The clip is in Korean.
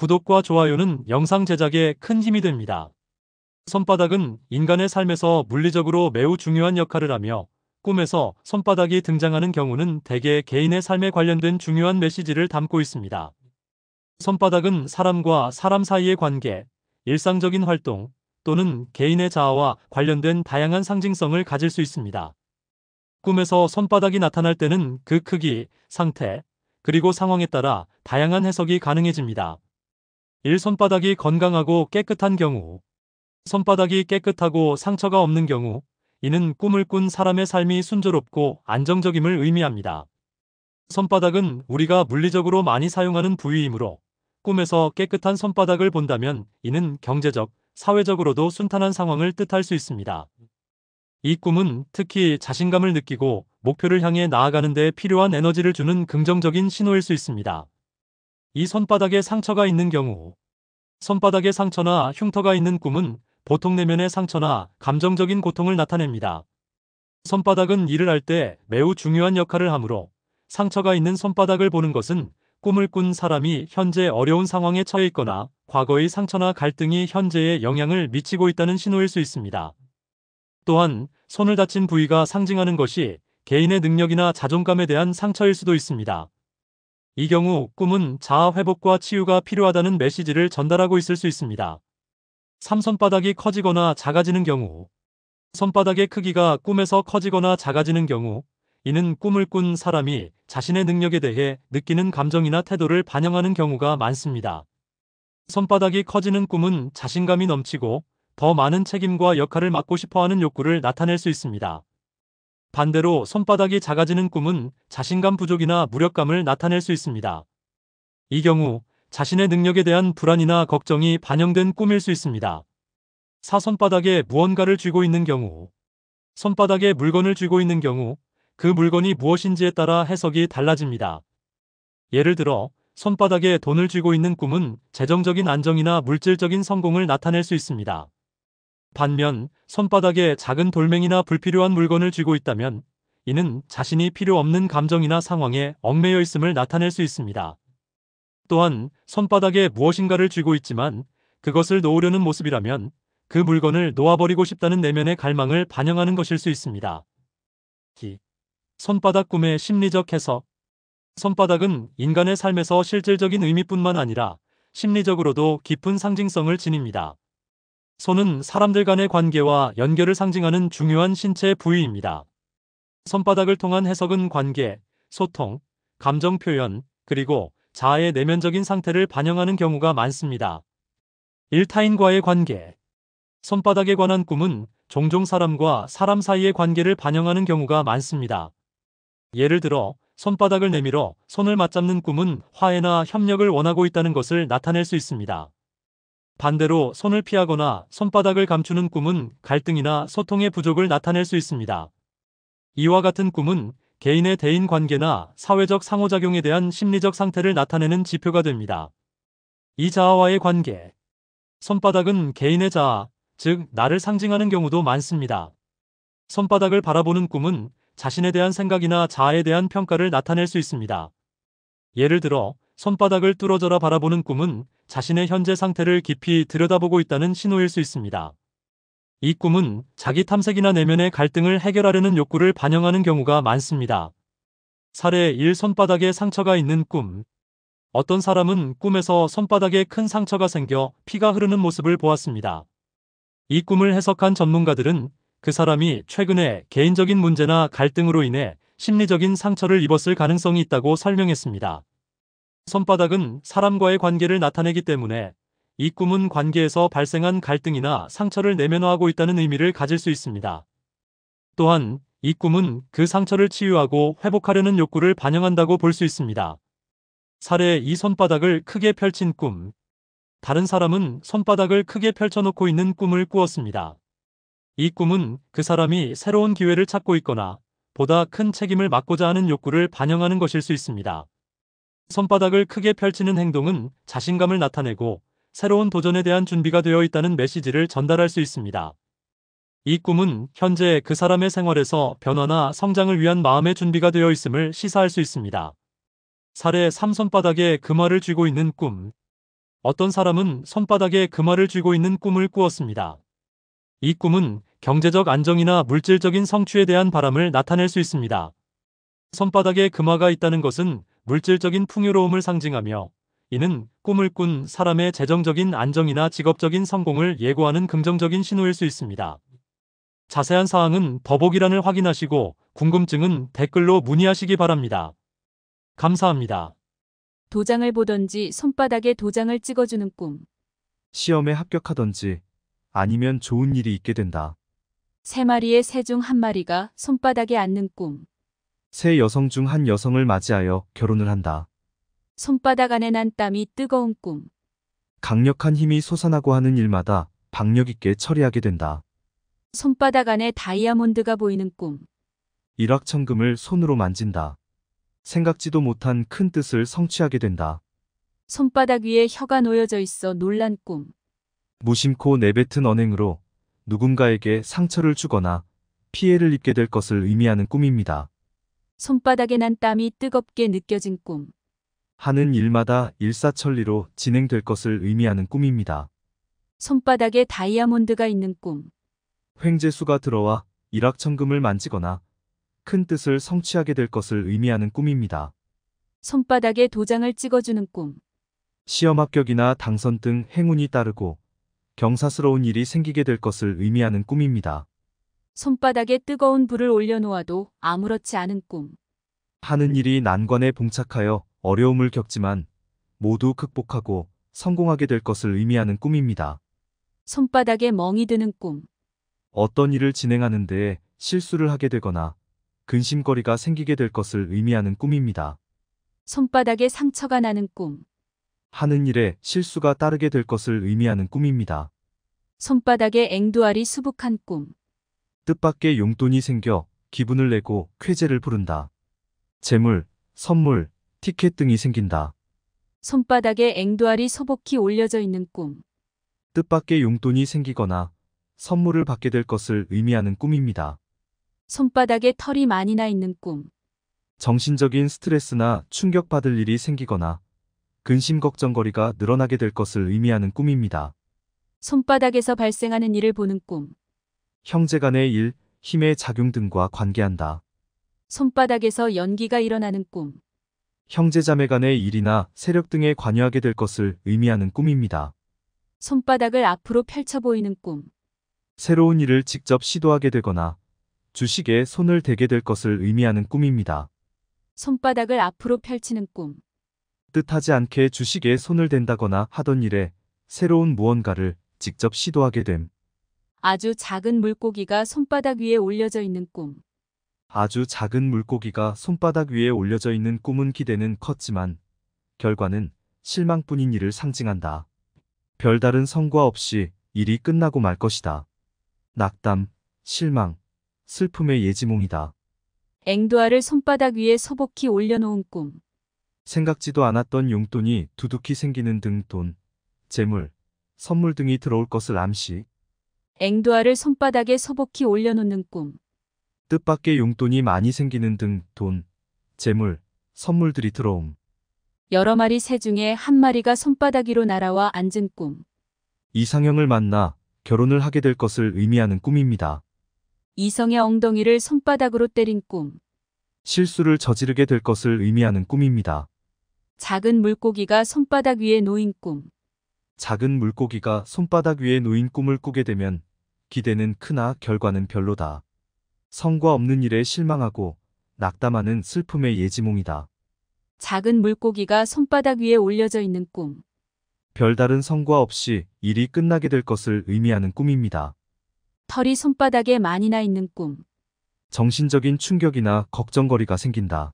구독과 좋아요는 영상 제작에 큰 힘이 됩니다. 손바닥은 인간의 삶에서 물리적으로 매우 중요한 역할을 하며 꿈에서 손바닥이 등장하는 경우는 대개 개인의 삶에 관련된 중요한 메시지를 담고 있습니다. 손바닥은 사람과 사람 사이의 관계, 일상적인 활동 또는 개인의 자아와 관련된 다양한 상징성을 가질 수 있습니다. 꿈에서 손바닥이 나타날 때는 그 크기, 상태, 그리고 상황에 따라 다양한 해석이 가능해집니다. 1. 손바닥이 건강하고 깨끗한 경우 손바닥이 깨끗하고 상처가 없는 경우 이는 꿈을 꾼 사람의 삶이 순조롭고 안정적임을 의미합니다. 손바닥은 우리가 물리적으로 많이 사용하는 부위이므로 꿈에서 깨끗한 손바닥을 본다면 이는 경제적, 사회적으로도 순탄한 상황을 뜻할 수 있습니다. 이 꿈은 특히 자신감을 느끼고 목표를 향해 나아가는 데 필요한 에너지를 주는 긍정적인 신호일 수 있습니다. 이 손바닥에 상처가 있는 경우 손바닥에 상처나 흉터가 있는 꿈은 보통 내면의 상처나 감정적인 고통을 나타냅니다. 손바닥은 일을 할 때 매우 중요한 역할을 하므로 상처가 있는 손바닥을 보는 것은 꿈을 꾼 사람이 현재 어려운 상황에 처해 있거나 과거의 상처나 갈등이 현재에 영향을 미치고 있다는 신호일 수 있습니다. 또한 손을 다친 부위가 상징하는 것이 개인의 능력이나 자존감에 대한 상처일 수도 있습니다. 이 경우 꿈은 자아 회복과 치유가 필요하다는 메시지를 전달하고 있을 수 있습니다. 3. 손바닥이 커지거나 작아지는 경우 손바닥의 크기가 꿈에서 커지거나 작아지는 경우 이는 꿈을 꾼 사람이 자신의 능력에 대해 느끼는 감정이나 태도를 반영하는 경우가 많습니다. 손바닥이 커지는 꿈은 자신감이 넘치고 더 많은 책임과 역할을 맡고 싶어하는 욕구를 나타낼 수 있습니다. 반대로 손바닥이 작아지는 꿈은 자신감 부족이나 무력감을 나타낼 수 있습니다. 이 경우 자신의 능력에 대한 불안이나 걱정이 반영된 꿈일 수 있습니다. 4. 손바닥에 무언가를 쥐고 있는 경우 손바닥에 물건을 쥐고 있는 경우 그 물건이 무엇인지에 따라 해석이 달라집니다. 예를 들어 손바닥에 돈을 쥐고 있는 꿈은 재정적인 안정이나 물질적인 성공을 나타낼 수 있습니다. 반면 손바닥에 작은 돌멩이나 불필요한 물건을 쥐고 있다면 이는 자신이 필요 없는 감정이나 상황에 얽매여 있음을 나타낼 수 있습니다. 또한 손바닥에 무엇인가를 쥐고 있지만 그것을 놓으려는 모습이라면 그 물건을 놓아버리고 싶다는 내면의 갈망을 반영하는 것일 수 있습니다. 기. 손바닥 꿈의 심리적 해석 손바닥은 인간의 삶에서 실질적인 의미뿐만 아니라 심리적으로도 깊은 상징성을 지닙니다. 손은 사람들 간의 관계와 연결을 상징하는 중요한 신체 부위입니다. 손바닥을 통한 해석은 관계, 소통, 감정 표현, 그리고 자아의 내면적인 상태를 반영하는 경우가 많습니다. 일타인과의 관계 손바닥에 관한 꿈은 종종 사람과 사람 사이의 관계를 반영하는 경우가 많습니다. 예를 들어 손바닥을 내밀어 손을 맞잡는 꿈은 화해나 협력을 원하고 있다는 것을 나타낼 수 있습니다. 반대로 손을 피하거나 손바닥을 감추는 꿈은 갈등이나 소통의 부족을 나타낼 수 있습니다. 이와 같은 꿈은 개인의 대인 관계나 사회적 상호작용에 대한 심리적 상태를 나타내는 지표가 됩니다. 이 자아와의 관계. 손바닥은 개인의 자아, 즉, 나를 상징하는 경우도 많습니다. 손바닥을 바라보는 꿈은 자신에 대한 생각이나 자아에 대한 평가를 나타낼 수 있습니다. 예를 들어, 손바닥을 뚫어져라 바라보는 꿈은 자신의 현재 상태를 깊이 들여다보고 있다는 신호일 수 있습니다. 이 꿈은 자기 탐색이나 내면의 갈등을 해결하려는 욕구를 반영하는 경우가 많습니다. 사례 1 손바닥에 상처가 있는 꿈. 어떤 사람은 꿈에서 손바닥에 큰 상처가 생겨 피가 흐르는 모습을 보았습니다. 이 꿈을 해석한 전문가들은 그 사람이 최근에 개인적인 문제나 갈등으로 인해 심리적인 상처를 입었을 가능성이 있다고 설명했습니다. 손바닥은 사람과의 관계를 나타내기 때문에 이 꿈은 관계에서 발생한 갈등이나 상처를 내면화하고 있다는 의미를 가질 수 있습니다. 또한 이 꿈은 그 상처를 치유하고 회복하려는 욕구를 반영한다고 볼 수 있습니다. 사례 이 손바닥을 크게 펼친 꿈. 다른 사람은 손바닥을 크게 펼쳐놓고 있는 꿈을 꾸었습니다. 이 꿈은 그 사람이 새로운 기회를 찾고 있거나 보다 큰 책임을 맡고자 하는 욕구를 반영하는 것일 수 있습니다. 손바닥을 크게 펼치는 행동은 자신감을 나타내고 새로운 도전에 대한 준비가 되어 있다는 메시지를 전달할 수 있습니다. 이 꿈은 현재 그 사람의 생활에서 변화나 성장을 위한 마음의 준비가 되어 있음을 시사할 수 있습니다. 사례 3 손바닥에 금화를 그 쥐고 있는 꿈 어떤 사람은 손바닥에 금화를 그 쥐고 있는 꿈을 꾸었습니다. 이 꿈은 경제적 안정이나 물질적인 성취에 대한 바람을 나타낼 수 있습니다. 손바닥에 금화가 있다는 것은 물질적인 풍요로움을 상징하며 이는 꿈을 꾼 사람의 재정적인 안정이나 직업적인 성공을 예고하는 긍정적인 신호일 수 있습니다. 자세한 사항은 더보기란을 확인하시고 궁금증은 댓글로 문의하시기 바랍니다. 감사합니다. 도장을 보던지 손바닥에 도장을 찍어주는 꿈. 시험에 합격하던지 아니면 좋은 일이 있게 된다. 세 마리의 새 중 한 마리가 손바닥에 앉는 꿈. 세 여성 중 한 여성을 맞이하여 결혼을 한다. 손바닥 안에 난 땀이 뜨거운 꿈. 강력한 힘이 솟아나고 하는 일마다 박력 있게 처리하게 된다. 손바닥 안에 다이아몬드가 보이는 꿈. 일확천금을 손으로 만진다. 생각지도 못한 큰 뜻을 성취하게 된다. 손바닥 위에 혀가 놓여져 있어 놀란 꿈. 무심코 내뱉은 언행으로 누군가에게 상처를 주거나 피해를 입게 될 것을 의미하는 꿈입니다. 손바닥에 난 땀이 뜨겁게 느껴진 꿈. 하는 일마다 일사천리로 진행될 것을 의미하는 꿈입니다. 손바닥에 다이아몬드가 있는 꿈. 횡재수가 들어와 일확천금을 만지거나 큰 뜻을 성취하게 될 것을 의미하는 꿈입니다. 손바닥에 도장을 찍어주는 꿈. 시험 합격이나 당선 등 행운이 따르고 경사스러운 일이 생기게 될 것을 의미하는 꿈입니다. 손바닥에 뜨거운 불을 올려놓아도 아무렇지 않은 꿈. 하는 일이 난관에 봉착하여 어려움을 겪지만 모두 극복하고 성공하게 될 것을 의미하는 꿈입니다. 손바닥에 멍이 드는 꿈. 어떤 일을 진행하는 데 실수를 하게 되거나 근심거리가 생기게 될 것을 의미하는 꿈입니다. 손바닥에 상처가 나는 꿈. 하는 일에 실수가 따르게 될 것을 의미하는 꿈입니다. 손바닥에 앵두알이 수북한 꿈. 뜻밖의 용돈이 생겨 기분을 내고 쾌재를 부른다. 재물, 선물, 티켓 등이 생긴다. 손바닥에 앵두알이 소복히 올려져 있는 꿈. 뜻밖의 용돈이 생기거나 선물을 받게 될 것을 의미하는 꿈입니다. 손바닥에 털이 많이 나 있는 꿈. 정신적인 스트레스나 충격받을 일이 생기거나 근심 걱정거리가 늘어나게 될 것을 의미하는 꿈입니다. 손바닥에서 발생하는 일을 보는 꿈. 형제간의 일, 힘의 작용 등과 관계한다. 손바닥에서 연기가 일어나는 꿈. 형제자매간의 일이나 세력 등에 관여하게 될 것을 의미하는 꿈입니다. 손바닥을 앞으로 펼쳐 보이는 꿈. 새로운 일을 직접 시도하게 되거나 주식에 손을 대게 될 것을 의미하는 꿈입니다. 손바닥을 앞으로 펼치는 꿈. 뜻하지 않게 주식에 손을 댄다거나 하던 일에 새로운 무언가를 직접 시도하게 됨. 아주 작은 물고기가 손바닥 위에 올려져 있는 꿈. 아주 작은 물고기가 손바닥 위에 올려져 있는 꿈은 기대는 컸지만 결과는 실망뿐인 일을 상징한다. 별다른 성과 없이 일이 끝나고 말 것이다. 낙담, 실망, 슬픔의 예지몽이다. 앵두아를 손바닥 위에 소복히 올려놓은 꿈. 생각지도 않았던 용돈이 두둑히 생기는 등 돈, 재물, 선물 등이 들어올 것을 암시. 앵두아를 손바닥에 소복히 올려놓는 꿈. 뜻밖의 용돈이 많이 생기는 등 돈, 재물, 선물들이 들어옴. 여러 마리 새 중에 한 마리가 손바닥 위로 날아와 앉은 꿈. 이상형을 만나 결혼을 하게 될 것을 의미하는 꿈입니다. 이성의 엉덩이를 손바닥으로 때린 꿈. 실수를 저지르게 될 것을 의미하는 꿈입니다. 작은 물고기가 손바닥 위에 놓인 꿈. 작은 물고기가 손바닥 위에 놓인 꿈을 꾸게 되면 기대는 크나 결과는 별로다. 성과 없는 일에 실망하고 낙담하는 슬픔의 예지몽이다. 작은 물고기가 손바닥 위에 올려져 있는 꿈. 별다른 성과 없이 일이 끝나게 될 것을 의미하는 꿈입니다. 털이 손바닥에 많이나 있는 꿈. 정신적인 충격이나 걱정거리가 생긴다.